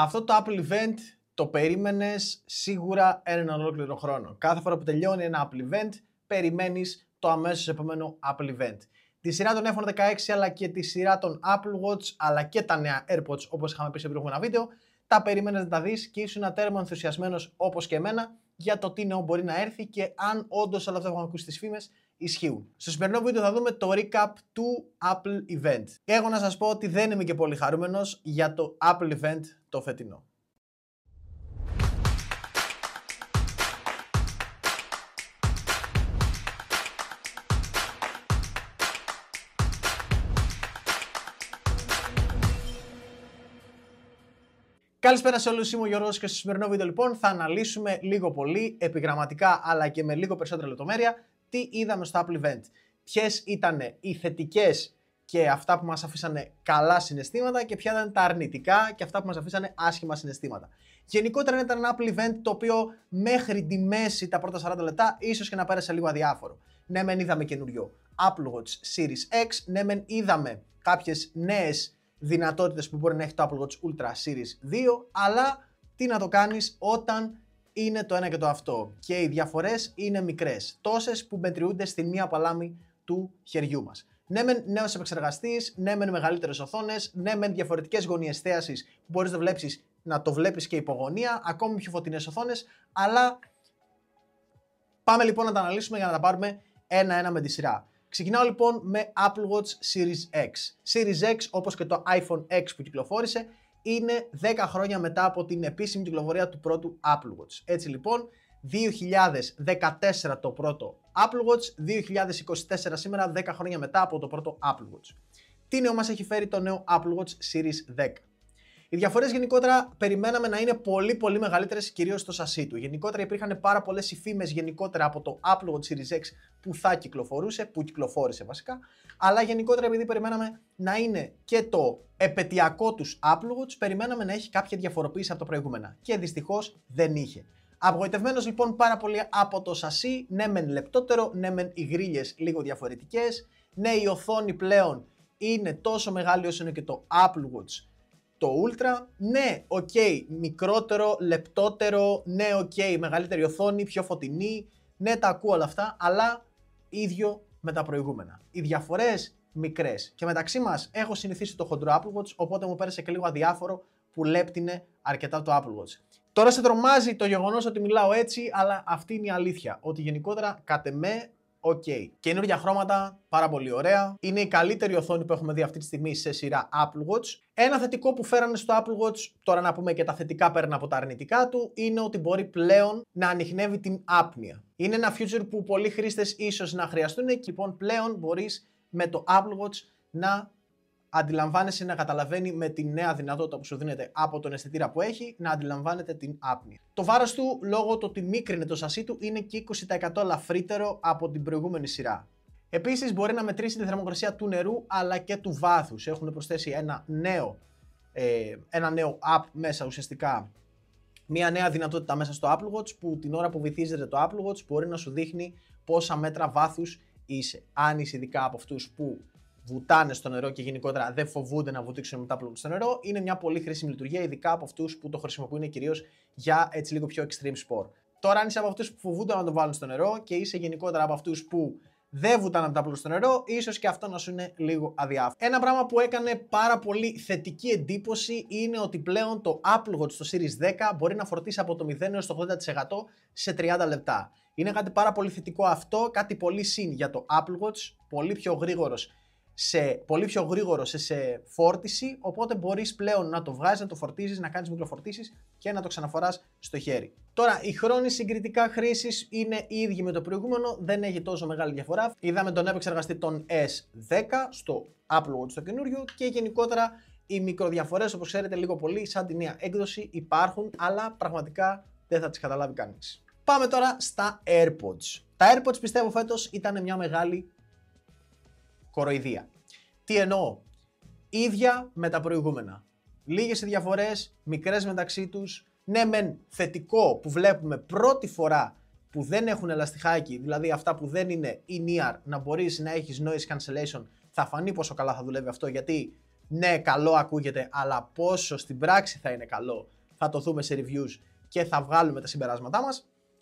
Αυτό το Apple Event το περίμενες σίγουρα έναν ολόκληρο χρόνο. Κάθε φορά που τελειώνει ένα Apple Event, περιμένεις το αμέσως επόμενο Apple Event. Τη σειρά των iPhone 16 αλλά και τη σειρά των Apple Watch αλλά και τα νέα AirPods όπως είχαμε πει σε προηγούμενα βίντεο, τα περίμενε να τα δεις και ήσουν τέρμα ενθουσιασμένος όπως και εμένα για το τι νέο μπορεί να έρθει και αν όντως όλα αυτά ακούσει τι φήμες ισχύουν. Στο σημερινό βίντεο θα δούμε το recap του Apple Event. Και έχω να σας πω ότι δεν είμαι και πολύ χαρούμενος για το Apple Event το φετινό. Καλησπέρα σε όλους, είμαι ο Γιώργος και στο σημερινό βίντεο λοιπόν θα αναλύσουμε λίγο πολύ επιγραμματικά αλλά και με λίγο περισσότερα λεπτομέρεια τι είδαμε στο Apple Event, ποιες ήταν οι θετικές και αυτά που μας αφήσανε καλά συναισθήματα και ποια ήταν τα αρνητικά και αυτά που μας αφήσανε άσχημα συναισθήματα. Γενικότερα ήταν ένα Apple event το οποίο μέχρι τη μέση τα πρώτα 40 λεπτά ίσως και να πέρασε λίγο αδιάφορο. Ναι, μεν είδαμε καινούριο Apple Watch Series X, ναι, μεν είδαμε κάποιες νέες δυνατότητες που μπορεί να έχει το Apple Watch Ultra Series 2, αλλά τι να το κάνεις όταν είναι το ένα και το αυτό και οι διαφορές είναι μικρές, τόσες που μετριούνται στην μία παλάμη του χεριού μας. Ναι, μεν νέος επεξεργαστής, ναι, μεν μεγαλύτερες οθόνες, ναι, μεν διαφορετικές γωνίες θέασης που μπορείς να βλέπεις να το βλέπεις και υπογωνία, ακόμη πιο φωτεινές οθόνες. Αλλά πάμε λοιπόν να τα αναλύσουμε για να τα πάρουμε ένα-ένα με τη σειρά. Ξεκινάω λοιπόν με Apple Watch Series X. Series X όπως και το iPhone X που κυκλοφόρησε είναι 10 χρόνια μετά από την επίσημη κυκλοφορία του πρώτου Apple Watch. Έτσι λοιπόν, 2014 το πρώτο Apple Watch, 2024 σήμερα, 10 χρόνια μετά από το πρώτο Apple Watch. Τι νέο μας έχει φέρει το νέο Apple Watch Series 10. Οι διαφορές γενικότερα περιμέναμε να είναι πολύ πολύ μεγαλύτερες, κυρίως στο σασί του. Γενικότερα υπήρχαν πάρα πολλές γενικότερα από το Apple Watch Series X που θα κυκλοφορούσε, που κυκλοφόρησε βασικά. Αλλά γενικότερα επειδή περιμέναμε να είναι και το επαιτειακό τους Apple Watch, περιμέναμε να έχει κάποια διαφοροποίηση από το προηγούμενα. Και δυστυχώς δεν είχε. Απογοητευμένος λοιπόν πάρα πολύ από το σασί. Ναι, μεν λεπτότερο, ναι, μεν οι γρίλε λίγο διαφορετικές. Ναι, η οθόνη πλέον είναι τόσο μεγάλη όσο είναι και το Apple Watch το Ultra, ναι, οκ, okay, μικρότερο, λεπτότερο, ναι, οκ, okay, μεγαλύτερη οθόνη, πιο φωτεινή, ναι, τα ακούω όλα αυτά, αλλά ίδιο με τα προηγούμενα. Οι διαφορές μικρές και μεταξύ μας έχω συνηθίσει το χοντρό Apple Watch, οπότε μου πέρασε και λίγο αδιάφορο που λέπτινε αρκετά το Apple Watch. Τώρα σε τρομάζει το γεγονός ότι μιλάω έτσι, αλλά αυτή είναι η αλήθεια. Ότι γενικότερα, κατ' εμέ, Οκ. Okay. Καινούργια χρώματα, πάρα πολύ ωραία. Είναι η καλύτερη οθόνη που έχουμε δει αυτή τη στιγμή σε σειρά Apple Watch. Ένα θετικό που φέρανε στο Apple Watch, τώρα να πούμε και τα θετικά πέραν από τα αρνητικά του, είναι ότι μπορεί πλέον να ανοιχνεύει την άπνοια. Είναι ένα future που πολλοί χρήστες ίσως να χρειαστούν και λοιπόν πλέον μπορείς με το Apple Watch να αντιλαμβάνεσαι να καταλαβαίνει με τη νέα δυνατότητα που σου δίνεται από τον αισθητήρα που έχει να αντιλαμβάνεται την άπνοια. Το βάρος του, λόγω του ότι μίκρινε το σασί του, είναι και 20% ελαφρύτερο από την προηγούμενη σειρά. Επίσης, μπορεί να μετρήσει τη θερμοκρασία του νερού αλλά και του βάθους. Έχουν προσθέσει ένα νέο, ε, ένα νέο app μέσα ουσιαστικά. Μια νέα δυνατότητα μέσα στο Apple Watch που την ώρα που βυθίζεται το Apple Watch μπορεί να σου δείχνει πόσα μέτρα βάθους είσαι. Αν είσαι ειδικά από αυτούς που βουτάνε στο νερό και γενικότερα δεν φοβούνται να βουτήξουν μετά στο νερό, είναι μια πολύ χρήσιμη λειτουργία, ειδικά από αυτούς που το χρησιμοποιούν κυρίως για έτσι λίγο πιο extreme sport. Τώρα, αν είσαι από αυτούς που φοβούνται να το βάλουν στο νερό και είσαι γενικότερα από αυτούς που δεν βουτάνε από τα στο νερό, ίσως και αυτό να σου είναι λίγο αδιάφορο. Ένα πράγμα που έκανε πάρα πολύ θετική εντύπωση είναι ότι πλέον το Apple Watch στο Series 10 μπορεί να φορτίσει από το 0 έως το 80% σε 30 λεπτά. Είναι κάτι πάρα πολύ θετικό αυτό, κάτι πολύ συν για το Apple Watch, πολύ πιο γρήγορος σε πολύ πιο γρήγορο, σε, φόρτιση, οπότε μπορείς πλέον να το βγάζεις, να το φορτίζεις, να κάνεις μικροφορτήσεις και να το ξαναφοράς στο χέρι. Τώρα, η χρόνοι συγκριτικά χρήση είναι οι ίδιοι με το προηγούμενο, δεν έχει τόσο μεγάλη διαφορά. Είδαμε τον επεξεργαστή των S10 στο Apple Watch το καινούριο και γενικότερα οι μικροδιαφορές, όπως ξέρετε, λίγο πολύ, σαν τη νέα έκδοση υπάρχουν, αλλά πραγματικά δεν θα τις καταλάβει κανείς. Πάμε τώρα στα AirPods. Τα AirPods πιστεύω φέτος ήταν μια μεγάλη κοροϊδία. Τι εννοώ, ίδια με τα προηγούμενα. Λίγες οι διαφορές, μικρές μεταξύ τους, ναι μεν θετικό που βλέπουμε πρώτη φορά που δεν έχουν ελαστιχάκι, δηλαδή αυτά που δεν είναι in-ear, να μπορείς να έχεις noise cancellation, θα φανεί πόσο καλά θα δουλεύει αυτό, γιατί ναι καλό ακούγεται, αλλά πόσο στην πράξη θα είναι καλό, θα το δούμε σε reviews και θα βγάλουμε τα συμπεράσματά μας.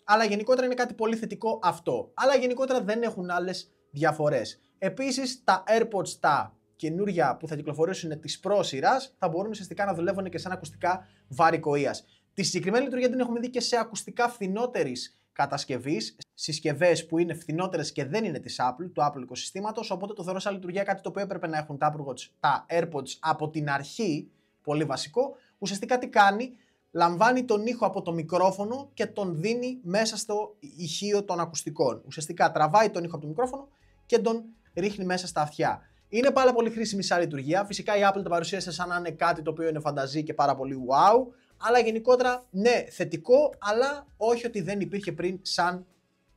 Αλλά γενικότερα είναι κάτι πολύ θετικό αυτό. Αλλά γενικότερα δεν έχουν άλλες διαφορές. Επίσης, τα AirPods τα καινούρια που θα κυκλοφορήσουν της πρόσυρα θα μπορούν ουσιαστικά να δουλεύουν και σαν ακουστικά βαρικοία. Τη συγκεκριμένη λειτουργία την έχουμε δει και σε ακουστικά φθηνότερης κατασκευής, συσκευές που είναι φθηνότερες και δεν είναι της Apple, του Apple οικοσυστήματος. Οπότε το θεωρώ σαν λειτουργία κάτι το οποίο έπρεπε να έχουν τα τα AirPods από την αρχή, πολύ βασικό. Ουσιαστικά τι κάνει, λαμβάνει τον ήχο από το μικρόφωνο και τον δίνει μέσα στο ηχείο των ακουστικών. Ουσιαστικά τραβάει τον ήχο από το μικρόφωνο και τον ρίχνει μέσα στα αυτιά. Είναι πάρα πολύ χρήσιμη σαν λειτουργία. Φυσικά η Apple το παρουσίασε σαν να είναι κάτι το οποίο είναι φανταζή και πάρα πολύ wow. Αλλά γενικότερα, ναι, θετικό, αλλά όχι ότι δεν υπήρχε πριν σαν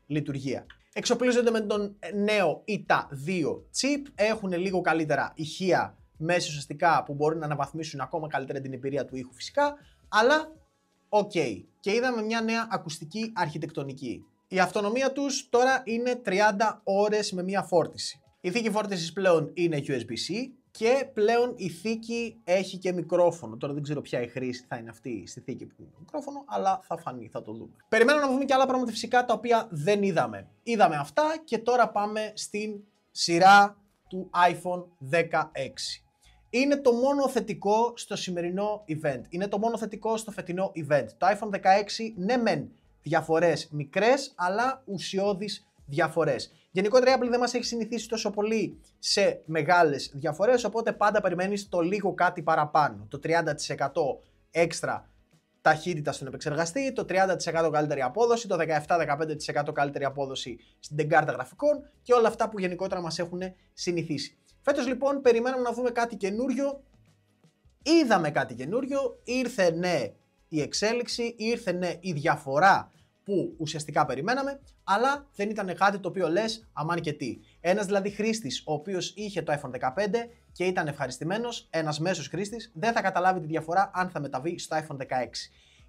λειτουργία. Εξοπλίζονται με τον νέο ETA 2 chip. Έχουν λίγο καλύτερα ηχεία μέσα ουσιαστικά που μπορούν να αναβαθμίσουν ακόμα καλύτερα την εμπειρία του ήχου φυσικά. Αλλά, οκ. Okay. Και είδαμε μια νέα ακουστική αρχιτεκτονική. Η αυτονομία τους τώρα είναι 30 ώρες με μια φόρτιση. Η θηκη φόρτισης φόρτισης πλέον είναι USB-C και πλέον η θήκη έχει και μικρόφωνο. Τώρα δεν ξέρω ποια η χρήση θα είναι αυτή στη θήκη που είναι μικρόφωνο, αλλά θα φανεί, θα το δούμε. Περιμένω να δούμε και άλλα πράγματα φυσικά τα οποία δεν είδαμε. Είδαμε αυτά και τώρα πάμε στην σειρά του iPhone 16. Είναι το μόνο θετικό στο σημερινό event. Είναι το μόνο θετικό στο φετινό event. Το iPhone 16, ναι μεν, διαφορές μικρές, αλλά ουσιώδεις διαφορές. Γενικότερα η Apple δεν μας έχει συνηθίσει τόσο πολύ σε μεγάλες διαφορές, οπότε πάντα περιμένεις το λίγο κάτι παραπάνω. Το 30% έξτρα ταχύτητα στον επεξεργαστή, το 30% καλύτερη απόδοση, το 17-15% καλύτερη απόδοση στην κάρτα γραφικών και όλα αυτά που γενικότερα μας έχουν συνηθίσει. Φέτος λοιπόν περιμέναμε να δούμε κάτι καινούριο, είδαμε κάτι καινούριο, ήρθε ναι η εξέλιξη, ήρθε ναι η διαφορά που ουσιαστικά περιμέναμε, αλλά δεν ήταν κάτι το οποίο λες, αμάν και τι. Ένας δηλαδή χρήστης, ο οποίος είχε το iPhone 15 και ήταν ευχαριστημένος, ένας μέσος χρήστης, δεν θα καταλάβει τη διαφορά αν θα μεταβεί στο iPhone 16.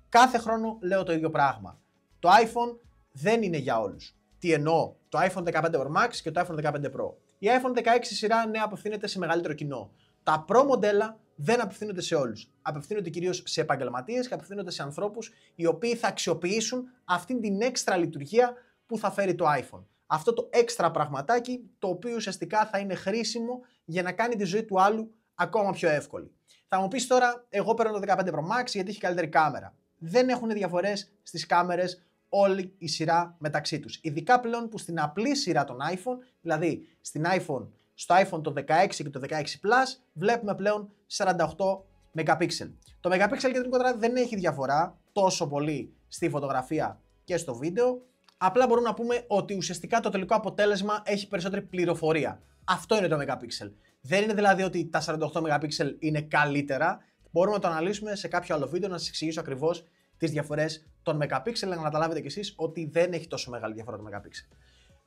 Κάθε χρόνο λέω το ίδιο πράγμα. Το iPhone δεν είναι για όλους. Τι εννοώ, το iPhone 15 Pro Max και το iPhone 15 Pro. Η iPhone 16 σειρά ναι απευθύνεται σε μεγαλύτερο κοινό. Τα Pro μοντέλα δεν απευθύνονται σε όλους. Απευθύνονται κυρίως σε επαγγελματίες και απευθύνονται σε ανθρώπους οι οποίοι θα αξιοποιήσουν αυτήν την έξτρα λειτουργία που θα φέρει το iPhone. Αυτό το έξτρα πραγματάκι το οποίο ουσιαστικά θα είναι χρήσιμο για να κάνει τη ζωή του άλλου ακόμα πιο εύκολη. Θα μου πεις τώρα, εγώ παίρνω το 15 Pro Max γιατί έχει καλύτερη κάμερα. Δεν έχουν διαφορές στις κάμερες όλη η σειρά μεταξύ τους. Ειδικά πλέον που στην απλή σειρά των iPhone, δηλαδή στην iPhone στο iPhone το 16 και το 16 Plus βλέπουμε πλέον 48 MP. Το megapixel κεντρικό τράδι δεν έχει διαφορά τόσο πολύ στη φωτογραφία και στο βίντεο. Απλά μπορούμε να πούμε ότι ουσιαστικά το τελικό αποτέλεσμα έχει περισσότερη πληροφορία. Αυτό είναι το MP. Δεν είναι δηλαδή ότι τα 48 MP είναι καλύτερα. Μπορούμε να το αναλύσουμε σε κάποιο άλλο βίντεο να σας εξηγήσω ακριβώς τις διαφορές των για Να καταλάβετε κι εσείς ότι δεν έχει τόσο μεγάλη διαφορά το MP.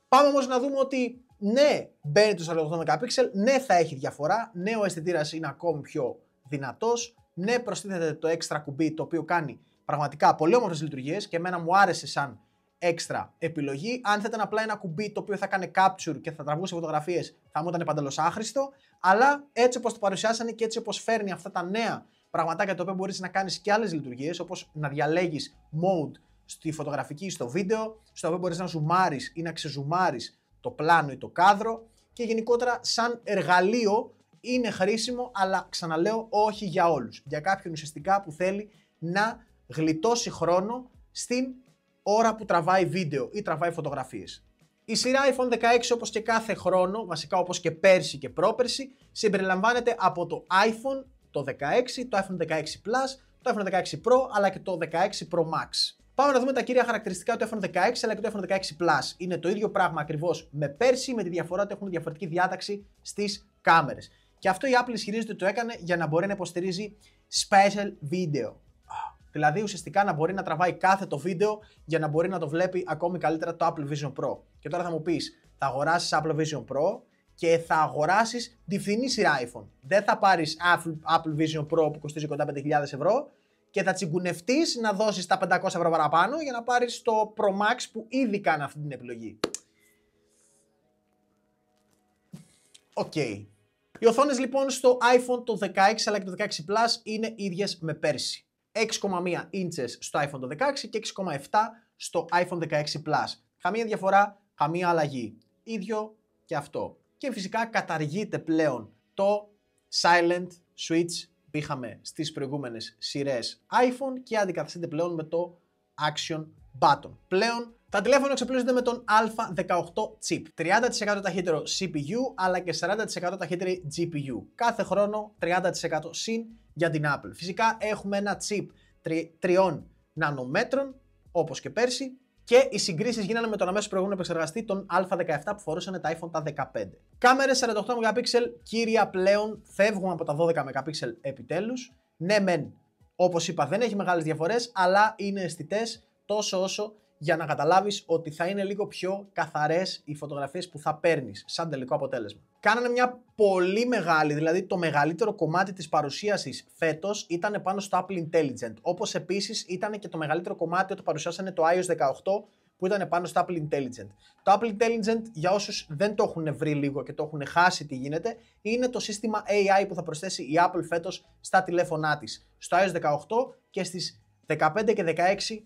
Πάμε όμως να δούμε ότι ναι, μπαίνει το 48 MP, ναι, θα έχει διαφορά, ναι, ο αισθητήρας είναι ακόμη πιο δυνατός, ναι, προστίθεται το έξτρα κουμπί το οποίο κάνει πραγματικά πολύ όμορφε λειτουργίες και εμένα μου άρεσε σαν έξτρα επιλογή. Αν θέλετε απλά ένα κουμπί το οποίο θα κάνει capture και θα τραβούσε φωτογραφίες, θα μου ήταν παντελώς άχρηστο. Αλλά έτσι όπως το παρουσιάσανε και έτσι όπως φέρνει αυτά τα νέα πραγματάκια τα οποία μπορείς να κάνεις και άλλες λειτουργίες, όπως να διαλέγεις mode στη φωτογραφική, ή στο βίντεο, στο οποίο μπορείς να ζουμάρεις ή να ξεζουμάρεις το πλάνο ή το κάδρο και γενικότερα σαν εργαλείο είναι χρήσιμο, αλλά ξαναλέω όχι για όλους. Για κάποιον ουσιαστικά που θέλει να γλιτώσει χρόνο στην ώρα που τραβάει βίντεο ή τραβάει φωτογραφίες. Η σειρά iPhone 16 όπως και κάθε χρόνο, βασικά όπως και πέρσι και πρόπερσι, συμπεριλαμβάνεται από το iPhone το 16, το iPhone 16 Plus, το iPhone 16 Pro αλλά και το 16 Pro Max. Πάμε να δούμε τα κύρια χαρακτηριστικά του iPhone 16 αλλά και του iPhone 16 Plus. Είναι το ίδιο πράγμα ακριβώς με πέρσι, με τη διαφορά ότι έχουν διαφορετική διάταξη στις κάμερες. Και αυτό η Apple ισχυρίζεται ότι το έκανε για να μπορεί να υποστηρίζει special video. Δηλαδή ουσιαστικά να μπορεί να τραβάει κάθε το βίντεο για να μπορεί να το βλέπει ακόμη καλύτερα το Apple Vision Pro. Και τώρα θα μου πεις, θα αγοράσεις Apple Vision Pro και θα αγοράσεις τη φθηνή σειρά iPhone. Δεν θα πάρεις Apple Vision Pro που κοστίζει κοντά 5.000 ευρώ και θα τσιγκουνευτείς να δώσεις τα 500 ευρώ παραπάνω για να πάρεις το Pro Max που ήδη κάνει αυτή την επιλογή. Οκ. Okay. Οι οθόνες λοιπόν στο iPhone το 16 αλλά και το 16 Plus είναι ίδιες με πέρσι. 6,1 inches στο iPhone το 16 και 6,7 στο iPhone 16 Plus. Καμία διαφορά, καμία αλλαγή. Ίδιο και αυτό. Και φυσικά καταργείται πλέον το Silent Switch που είχαμε στις προηγούμενες σειρές iPhone και αντικαθιστείται πλέον με το Action Button. Πλέον τα τηλέφωνα εξοπλίζονται με τον α18 chip. 30% ταχύτερο CPU αλλά και 40% ταχύτερη GPU. Κάθε χρόνο 30% συν για την Apple. Φυσικά έχουμε ένα chip 3 νανομέτρων όπως και πέρσι και οι συγκρίσεις γίνανε με τον αμέσως προηγούμενο επεξεργαστή, τον Α17 που φορούσαν τα iPhone τα 15. Κάμερε 48 MP κύρια πλέον φεύγουμε από τα 12 MP επιτέλους. Ναι, μεν, όπως είπα, δεν έχει μεγάλες διαφορές, αλλά είναι αισθητές τόσο όσο για να καταλάβεις ότι θα είναι λίγο πιο καθαρές οι φωτογραφίες που θα παίρνεις σαν τελικό αποτέλεσμα. Κάνανε μια πολύ μεγάλη, δηλαδή το μεγαλύτερο κομμάτι της παρουσίασης φέτος ήταν πάνω στο Apple Intelligent. Όπως επίσης ήταν και το μεγαλύτερο κομμάτι όταν παρουσιάσανε το iOS 18 που ήταν πάνω στο Apple Intelligent. Το Apple Intelligent, για όσους δεν το έχουν βρει λίγο και το έχουν χάσει τι γίνεται, είναι το σύστημα AI που θα προσθέσει η Apple φέτος στα τηλέφωνά της, στο iOS 18 και στις 15 και 16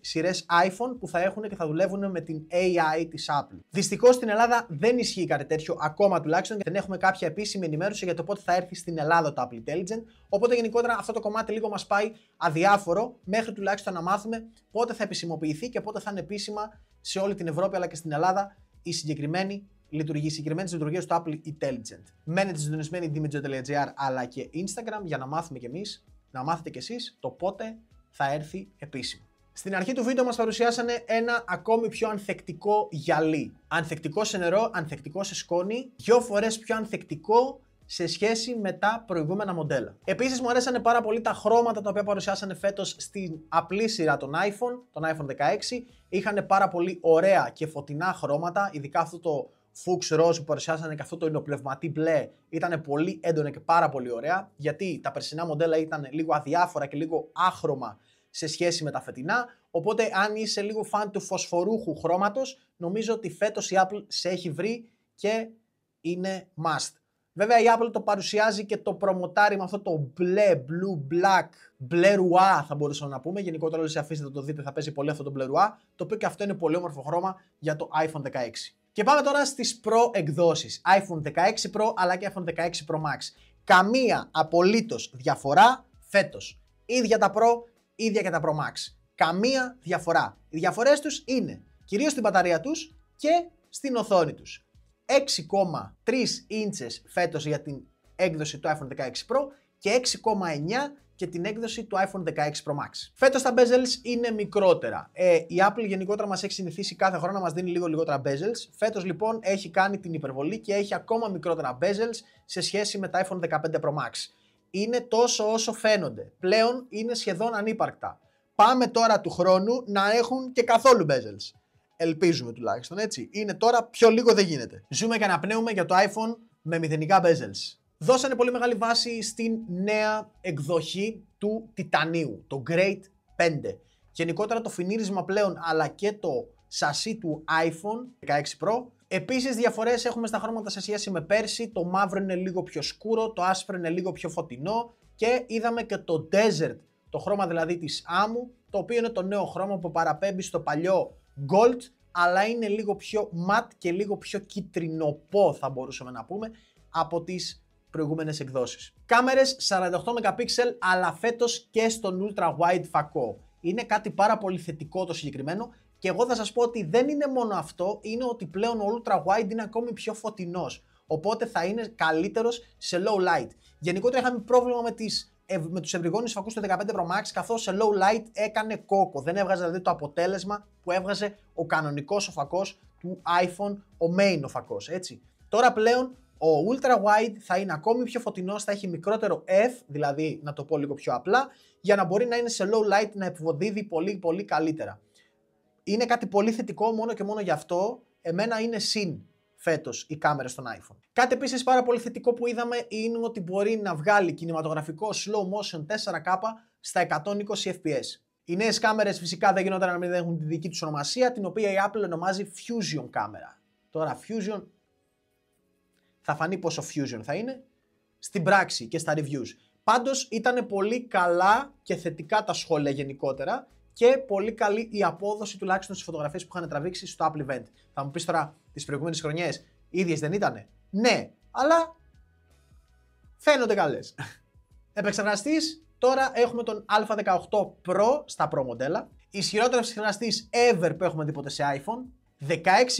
σειρές iPhone που θα έχουν και θα δουλεύουν με την AI της Apple. Δυστυχώς στην Ελλάδα δεν ισχύει κάτι τέτοιο ακόμα τουλάχιστον και δεν έχουμε κάποια επίσημη ενημέρωση για το πότε θα έρθει στην Ελλάδα το Apple Intelligent. Οπότε γενικότερα αυτό το κομμάτι λίγο μας πάει αδιάφορο μέχρι τουλάχιστον να μάθουμε πότε θα επισημοποιηθεί και πότε θα είναι επίσημα σε όλη την Ευρώπη αλλά και στην Ελλάδα η συγκεκριμένη λειτουργία οι συγκεκριμένε λειτουργίε του Apple Intelligent. Μένετε συντονισμένοι dimitro.gr αλλά και Instagram για να μάθουμε κι εμείς, να μάθετε κι εσείς το πότε θα έρθει επίσημο. Στην αρχή του βίντεο μας παρουσιάσανε ένα ακόμη πιο ανθεκτικό γυαλί. Ανθεκτικό σε νερό, ανθεκτικό σε σκόνη, δυο φορές πιο ανθεκτικό σε σχέση με τα προηγούμενα μοντέλα. Επίσης, μου αρέσαν πάρα πολύ τα χρώματα τα οποία παρουσιάσανε φέτος στην απλή σειρά των iPhone, τον iPhone 16. Είχαν πάρα πολύ ωραία και φωτεινά χρώματα, ειδικά αυτό το fuchs rose που παρουσιάσανε και αυτό το υλοπνευματή μπλε ήταν πολύ έντονο και πάρα πολύ ωραία, γιατί τα περσινά μοντέλα ήταν λίγο αδιάφορα και λίγο άχρωμα σε σχέση με τα φετινά. Οπότε, αν είσαι λίγο φαν του φωσφορούχου χρώματος, νομίζω ότι φέτος η Apple σε έχει βρει και είναι must. Βέβαια η Apple το παρουσιάζει και το προμοτάρει με αυτό το μπλε, blue, black, μπλε ρουά θα μπορούσαμε να πούμε. Γενικότερα όλοι σε αφήστε να το δείτε θα παίζει πολύ αυτό το μπλε ρουά, το οποίο και αυτό είναι πολύ όμορφο χρώμα για το iPhone 16. Και πάμε τώρα στις Pro εκδόσεις, iPhone 16 Pro αλλά και iPhone 16 Pro Max. Καμία απολύτως διαφορά φέτος. Ίδια τα Pro, ίδια και τα Pro Max. Καμία διαφορά. Οι διαφορές τους είναι κυρίως στην μπαταρία τους και στην οθόνη τους. 6,3 ίντσες φέτος για την έκδοση του iPhone 16 Pro και 6,9 και την έκδοση του iPhone 16 Pro Max. Φέτος τα bezels είναι μικρότερα. Ε, η Apple γενικότερα μας έχει συνηθίσει κάθε χρόνο να μας δίνει λίγο λιγότερα bezels. Φέτος λοιπόν έχει κάνει την υπερβολή και έχει ακόμα μικρότερα bezels σε σχέση με τα iPhone 15 Pro Max. Είναι τόσο όσο φαίνονται. Πλέον είναι σχεδόν ανύπαρκτα. Πάμε τώρα του χρόνου να έχουν και καθόλου bezels. Ελπίζουμε τουλάχιστον έτσι. Είναι τώρα πιο λίγο δεν γίνεται. Ζούμε και αναπνέουμε για το iPhone με μηδενικά bezels. Δώσανε πολύ μεγάλη βάση στην νέα εκδοχή του Τιτανίου, το Great 5. Γενικότερα το φινίρισμα πλέον αλλά και το σασί του iPhone 16 Pro. Επίσης διαφορές έχουμε στα χρώματα σε σχέση με πέρσι, το μαύρο είναι λίγο πιο σκούρο, το άσπρο είναι λίγο πιο φωτεινό και είδαμε και το Desert, το χρώμα δηλαδή της άμμου, το οποίο είναι το νέο χρώμα που παραπέμπει στο παλιό gold, αλλά είναι λίγο πιο ματ και λίγο πιο κυτρινοπό θα μπορούσαμε να πούμε από τις προηγούμενες εκδόσεις. Κάμερες 48MP αλλά φέτος και στον ultra wide φακό. Είναι κάτι πάρα πολύ θετικό το συγκεκριμένο και εγώ θα σας πω ότι δεν είναι μόνο αυτό, είναι ότι πλέον ο ultra wide είναι ακόμη πιο φωτεινός. Οπότε θα είναι καλύτερος σε low light. Γενικότερα είχαμε πρόβλημα με τις με τους ευρυγόνιου φακού του 15 Pro Max, καθώς σε low light έκανε κόκο. Δεν έβγαζε δηλαδή το αποτέλεσμα που έβγαζε ο κανονικός ο φακός του iPhone, ο main ο φακός. Έτσι. Τώρα πλέον ο ultra wide θα είναι ακόμη πιο φωτεινός, θα έχει μικρότερο F, δηλαδή να το πω λίγο πιο απλά, για να μπορεί να είναι σε low light να επιβοδίδει πολύ πολύ καλύτερα. Είναι κάτι πολύ θετικό μόνο και μόνο γι' αυτό. Εμένα είναι συν φέτος οι κάμερες των iPhone. Κάτι επίσης πάρα πολύ θετικό που είδαμε είναι ότι μπορεί να βγάλει κινηματογραφικό slow motion 4K στα 120 FPS. Οι νέες κάμερες φυσικά δεν γινόταν να μην έχουν τη δική τους ονομασία, την οποία η Apple ονομάζει Fusion κάμερα. Τώρα Fusion θα φανεί πόσο Fusion θα είναι στην πράξη και στα reviews. Πάντως ήταν πολύ καλά και θετικά τα σχόλια γενικότερα και πολύ καλή η απόδοση τουλάχιστον στις φωτογραφίες που είχαν τραβήξει στο Apple Event. Θα μου πεις τώρα, τις προηγούμενες χρονιές ίδιες δεν ήταν. Ναι, αλλά φαίνονται καλές. Επεξεργαστής, τώρα έχουμε τον Α18 Pro στα Pro μοντέλα. Ισχυρότερος επεξεργαστής ever που έχουμε δει ποτέ σε iPhone. 16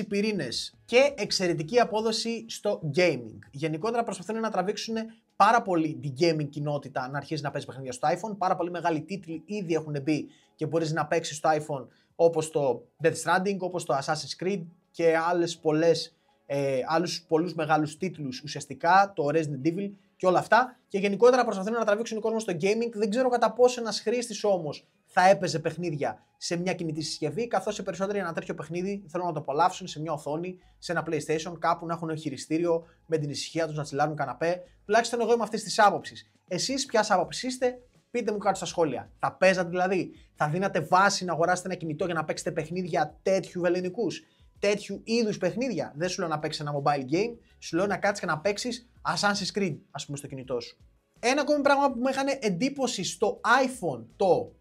πυρήνες και εξαιρετική απόδοση στο gaming. Γενικότερα προσπαθούν να τραβήξουν πάρα πολύ την gaming κοινότητα να αρχίζει να παίζει παιχνίδια στο iPhone. Πάρα πολύ μεγάλοι τίτλοι ήδη έχουν μπει και μπορείς να παίξεις στο iPhone όπως το Death Stranding, όπως το Assassin's Creed και άλλες πολλές, ε, άλλους πολλούς μεγάλους τίτλους ουσιαστικά, το Resident Evil και όλα αυτά. Και γενικότερα προσπαθούν να τραβήξουν κόσμος στο gaming. Δεν ξέρω κατά πόσο ένας χρήστης όμως θα έπαιζε παιχνίδια σε μια κινητή συσκευή, καθώς οι περισσότεροι ένα τέτοιο παιχνίδι θέλουν να το απολαύσουν σε μια οθόνη, σε ένα PlayStation, κάπου να έχουν χειριστήριο με την ησυχία τους να τσιλάρουν καναπέ. Τουλάχιστον εγώ είμαι αυτής της άποψης. Εσείς ποια άποψη είστε, Πείτε μου κάτω στα σχόλια. Θα παίζατε δηλαδή, θα δίνατε βάση να αγοράσετε ένα κινητό για να παίξετε παιχνίδια τέτοιου ελληνικού, τέτοιου είδους παιχνίδια. Δεν σου λέω να παίξεις ένα mobile game, σου λέω να κάτσεις και να παίξεις Assassin's Creed, ας πούμε, στο κινητό σου. Ένα ακόμη πράγμα που μου είχαν εντύπωση στο iPhone το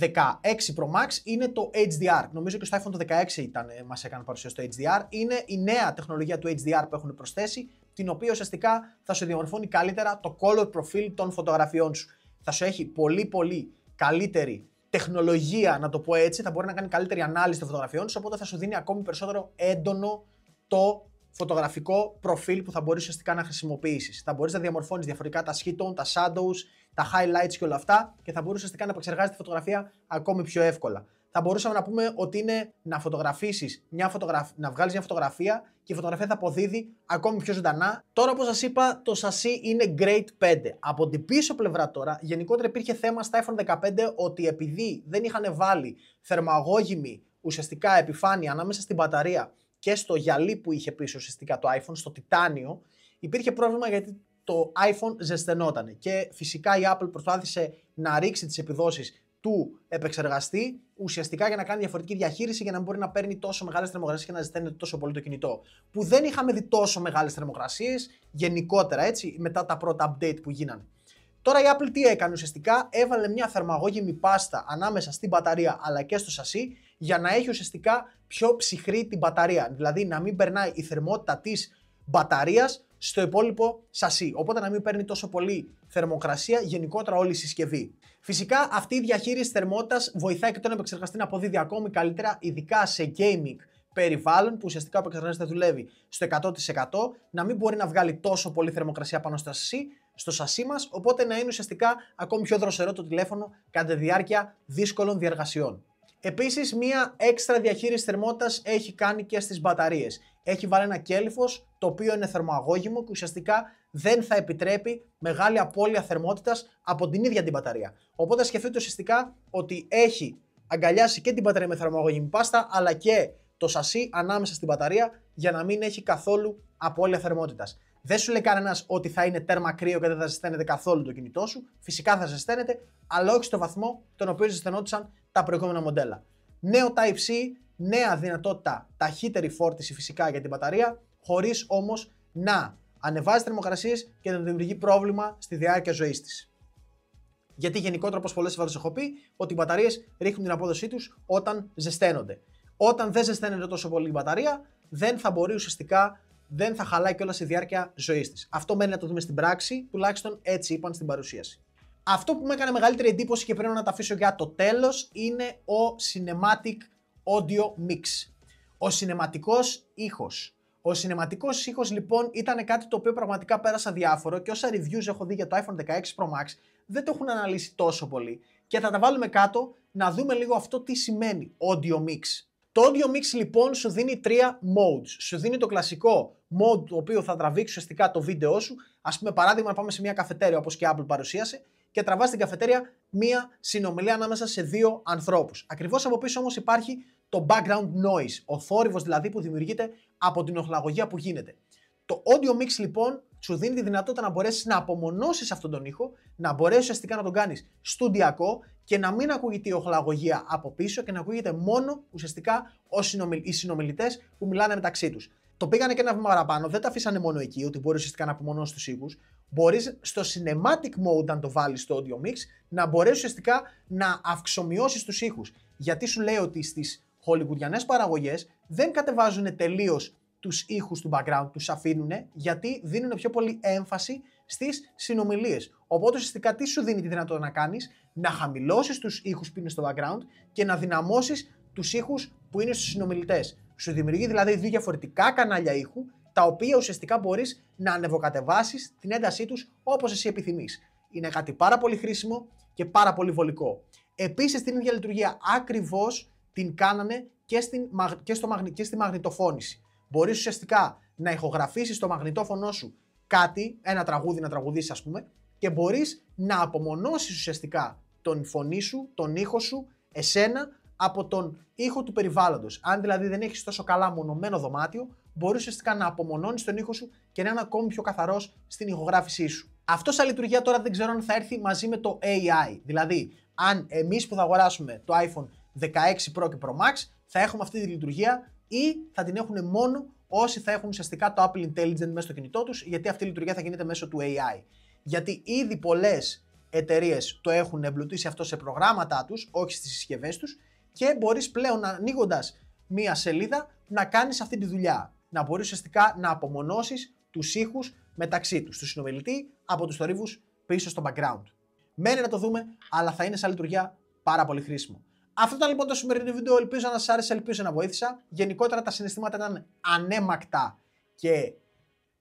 16 Pro Max είναι το HDR. Νομίζω και στο iPhone το 16 ήταν, ε, μας έκανε παρουσία στο HDR. Είναι η νέα τεχνολογία του HDR που έχουν προσθέσει, την οποία ουσιαστικά θα σου διαμορφώνει καλύτερα το color profile των φωτογραφιών σου θα σου έχει πολύ πολύ καλύτερη τεχνολογία, να το πω έτσι, θα μπορεί να κάνει καλύτερη ανάλυση των φωτογραφιών σου, οπότε θα σου δίνει ακόμη περισσότερο έντονο το φωτογραφικό προφίλ που θα μπορείς ουσιαστικά να χρησιμοποιήσεις. Θα μπορείς να διαμορφώνεις διαφορετικά τα σχήτων, τα shadows, τα highlights και όλα αυτά και θα μπορείς ουσιαστικά να επεξεργάζεις τη φωτογραφία ακόμη πιο εύκολα. Θα μπορούσαμε να πούμε ότι είναι να φωτογραφίσεις μια φωτογραφ... να βγάλεις μια φωτογραφία και η φωτογραφία θα αποδίδει ακόμη πιο ζωντανά. Τώρα, όπως σας είπα, το σασί είναι Great 5. Από την πίσω πλευρά τώρα, γενικότερα υπήρχε θέμα στα iPhone 15 ότι επειδή δεν είχαν βάλει θερμαγόγιμη ουσιαστικά επιφάνεια ανάμεσα στην μπαταρία και στο γυαλί που είχε πίσω ουσιαστικά το iPhone, στο τιτάνιο, υπήρχε πρόβλημα γιατί το iPhone ζεσθενόταν. Και φυσικά η Apple προσπάθησε να ρίξει τις επιδόσεις του επεξεργαστή ουσιαστικά για να κάνει διαφορετική διαχείριση για να μπορεί να παίρνει τόσο μεγάλες θερμοκρασίες και να ζεσταίνεται τόσο πολύ το κινητό. Που δεν είχαμε δει τόσο μεγάλες θερμοκρασίες γενικότερα έτσι μετά τα πρώτα update που γίνανε. Τώρα η Apple τι έκανε ουσιαστικά, έβαλε μια θερμαγόγεμη πάστα ανάμεσα στην μπαταρία αλλά και στο σασί για να έχει ουσιαστικά πιο ψυχρή την μπαταρία. Δηλαδή να μην περνάει η θερμότητα της μπαταρίας στο υπόλοιπο σασί. Οπότε να μην παίρνει τόσο πολύ θερμοκρασία γενικότερα όλη η συσκευή. Φυσικά αυτή η διαχείριση θερμότητας βοηθάει και τον επεξεργαστή να αποδίδει ακόμη καλύτερα, ειδικά σε gaming περιβάλλον που ουσιαστικά ο επεξεργαστής δουλεύει στο 100% να μην μπορεί να βγάλει τόσο πολύ θερμοκρασία πάνω στο σασί, στο μας, οπότε να είναι ουσιαστικά ακόμη πιο δροσερό το τηλέφωνο κατά τη διάρκεια δύσκολων διαργασιών. Επίσης, μία έξτρα διαχείριση θερμότητας έχει κάνει και στις μπαταρίες. Έχει βάλει ένα κέλυφος το οποίο είναι θερμοαγώγιμο και ουσιαστικά δεν θα επιτρέπει μεγάλη απώλεια θερμότητας από την ίδια την μπαταρία. Οπότε σκεφτείτε ουσιαστικά ότι έχει αγκαλιάσει και την μπαταρία με θερμοαγώγιμη πάστα αλλά και το σασί ανάμεσα στην μπαταρία για να μην έχει καθόλου απώλεια θερμότητας. Δεν σου λέει κανένας ότι θα είναι τέρμα κρύο και δεν θα ζεσταίνεται καθόλου το κινητό σου. Φυσικά θα ζεσταίνεται, αλλά όχι στο βαθμό τον οποίο ζεσταίνονταν τα προηγούμενα μοντέλα. Νέο Type-C, νέα δυνατότητα ταχύτερη φόρτιση φυσικά για την μπαταρία, χωρίς όμως να ανεβάζει θερμοκρασίες και να δημιουργεί πρόβλημα στη διάρκεια ζωής της. Γιατί γενικότερα, όπως πολλές φορές έχω πει, ότι οι μπαταρίες ρίχνουν την απόδοσή τους όταν ζεσταίνονται. Όταν δεν ζεσταίνεται τόσο πολύ η μπαταρία, δεν θα μπορεί ουσιαστικά δεν θα χαλάει κιόλας η διάρκεια ζωής της. Αυτό μένει να το δούμε στην πράξη, τουλάχιστον έτσι είπαν στην παρουσίαση. Αυτό που μου έκανε μεγαλύτερη εντύπωση και πρέπει να τα αφήσω για το τέλος είναι ο cinematic audio mix. Ο Cinematic ήχος. Ο Cinematic ήχος λοιπόν ήταν κάτι το οποίο πραγματικά πέρασα διάφορο και όσα reviews έχω δει για το iPhone 16 Pro Max δεν το έχουν αναλύσει τόσο πολύ. Και θα τα βάλουμε κάτω να δούμε λίγο αυτό τι σημαίνει audio mix. Το audio mix λοιπόν σου δίνει τρία modes. Σου δίνει το κλασικό mode το οποίο θα τραβήξεις ουσιαστικά το βίντεο σου. Ας πούμε, παράδειγμα, πάμε σε μια καφετέρια όπως και Apple παρουσίασε και τραβάς στην καφετέρια μία συνομιλία ανάμεσα σε δύο ανθρώπους. Ακριβώς από πίσω όμως υπάρχει το background noise, ο θόρυβος δηλαδή που δημιουργείται από την οχλαγωγία που γίνεται. Το audio mix λοιπόν σου δίνει τη δυνατότητα να μπορέσεις να απομονώσεις αυτόν τον ήχο, να μπορέσεις ουσιαστικά να τον κάνεις στουντιακό και να μην ακούγεται η οχλαγωγία από πίσω και να ακούγεται μόνο ουσιαστικά οι συνομιλητές που μιλάνε μεταξύ τους. Το πήγανε και ένα βήμα παραπάνω, δεν τα αφήσανε μόνο εκεί, ότι μπορείς ουσιαστικά να απομονώσεις τους ήχους. Μπορείς στο cinematic mode, αν το βάλεις στο audio mix, να μπορέσεις ουσιαστικά να αυξομοιώσεις τους ήχους. Γιατί σου λέει ότι στις χολιγουδιανές παραγωγές δεν κατεβάζουν τελείως τους ήχους του background, τους αφήνουν γιατί δίνουν πιο πολύ έμφαση στις συνομιλίες. Οπότε ουσιαστικά τι σου δίνει τη δυνατότητα να κάνεις, να χαμηλώσεις τους ήχους που είναι στο background και να δυναμώσεις τους ήχους που είναι στους συνομιλητές. Σου δημιουργεί δηλαδή δύο διαφορετικά κανάλια ήχου, τα οποία ουσιαστικά μπορείς να ανεβοκατεβάσεις την έντασή τους όπως εσύ επιθυμείς. Είναι κάτι πάρα πολύ χρήσιμο και πάρα πολύ βολικό. Επίσης την ίδια λειτουργία ακριβώς την κάνανε και, στην, και, στο, και στη μαγνητοφώνηση. Μπορείς ουσιαστικά να ηχογραφήσεις στο μαγνητόφωνο σου κάτι, ένα τραγούδι να τραγουδήσεις, ας πούμε, και μπορείς να απομονώσεις ουσιαστικά τον φωνή σου, τον ήχο σου, εσένα από τον ήχο του περιβάλλοντος. Αν δηλαδή δεν έχεις τόσο καλά μονομένο δωμάτιο, μπορείς ουσιαστικά να απομονώνεις τον ήχο σου και να είναι ακόμη πιο καθαρός στην ηχογράφησή σου. Αυτό σαν λειτουργία τώρα δεν ξέρω αν θα έρθει μαζί με το AI. Δηλαδή, αν εμείς που θα αγοράσουμε το iPhone 16 Pro και Pro Max, θα έχουμε αυτή τη λειτουργία ή θα την έχουν μόνο όσοι θα έχουν ουσιαστικά το Apple Intelligent μέσα στο κινητό τους, γιατί αυτή η λειτουργία θα γίνεται μέσω του AI. Γιατί ήδη πολλές εταιρείες το έχουν εμπλουτίσει αυτό σε προγράμματά τους, όχι στις συσκευές τους και μπορείς πλέον ανοίγοντας μία σελίδα να κάνεις αυτή τη δουλειά. Να μπορείς ουσιαστικά να απομονώσεις τους ήχους μεταξύ τους, του συνομιλητή από τους θορύβους πίσω στο background. Μένει να το δούμε, αλλά θα είναι σαν λειτουργία πάρα πολύ χρήσιμο. Αυτό ήταν λοιπόν το σημερινό βίντεο. Ελπίζω να σας άρεσε, ελπίζω να βοήθησα. Γενικότερα τα συναισθήματα ήταν ανέμακτα και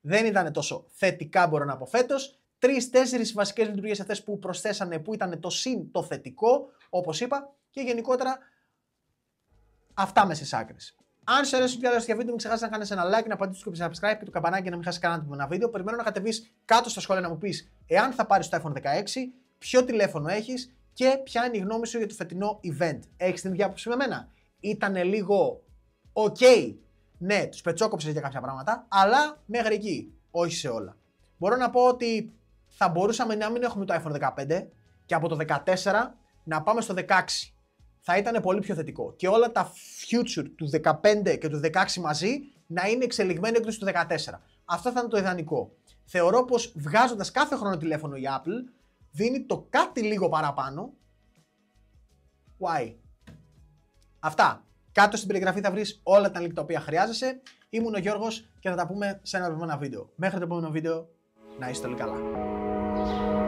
δεν ήταν τόσο θετικά, μπορώ να πω φέτος. Τρει-τέσσερι βασικές λειτουργίες αυτές που προσθέσανε που ήταν το συν το θετικό, όπως είπα, και γενικότερα αυτά με στις άκρες. Αν σε αρέσει το βίντεο, μην ξεχάσεις να κάνεις ένα like, να πατήσεις και subscribe και το καμπανάκι για να μην χάσεις κανένα ένα βίντεο. Περιμένω να κατεβείς κάτω στα σχόλια να μου πεις εάν θα πάρεις το iPhone 16, ποιο τηλέφωνο έχεις και ποια είναι η γνώμη σου για το φετινό event. Έχεις την ίδια άποψη με μένα. Ήταν λίγο ok. Ναι, τους πετσόκοψες για κάποια πράγματα, αλλά μέχρι εκεί. Όχι σε όλα. Μπορώ να πω ότι θα μπορούσαμε να μην έχουμε το iPhone 15 και από το 14 να πάμε στο 16. Θα ήταν πολύ πιο θετικό. Και όλα τα future του 15 και του 16 μαζί να είναι εξελιγμένα εκτό του 14. Αυτό θα είναι το ιδανικό. Θεωρώ πως βγάζοντας κάθε χρόνο τηλέφωνο η Apple δίνει το κάτι λίγο παραπάνω. Why? Αυτά. Κάτω στην περιγραφή θα βρεις όλα τα link τα οποία χρειάζεσαι. Ήμουν ο Γιώργος και θα τα πούμε σε ένα επόμενο βίντεο. Μέχρι το επόμενο βίντεο, να είστε όλοι καλά.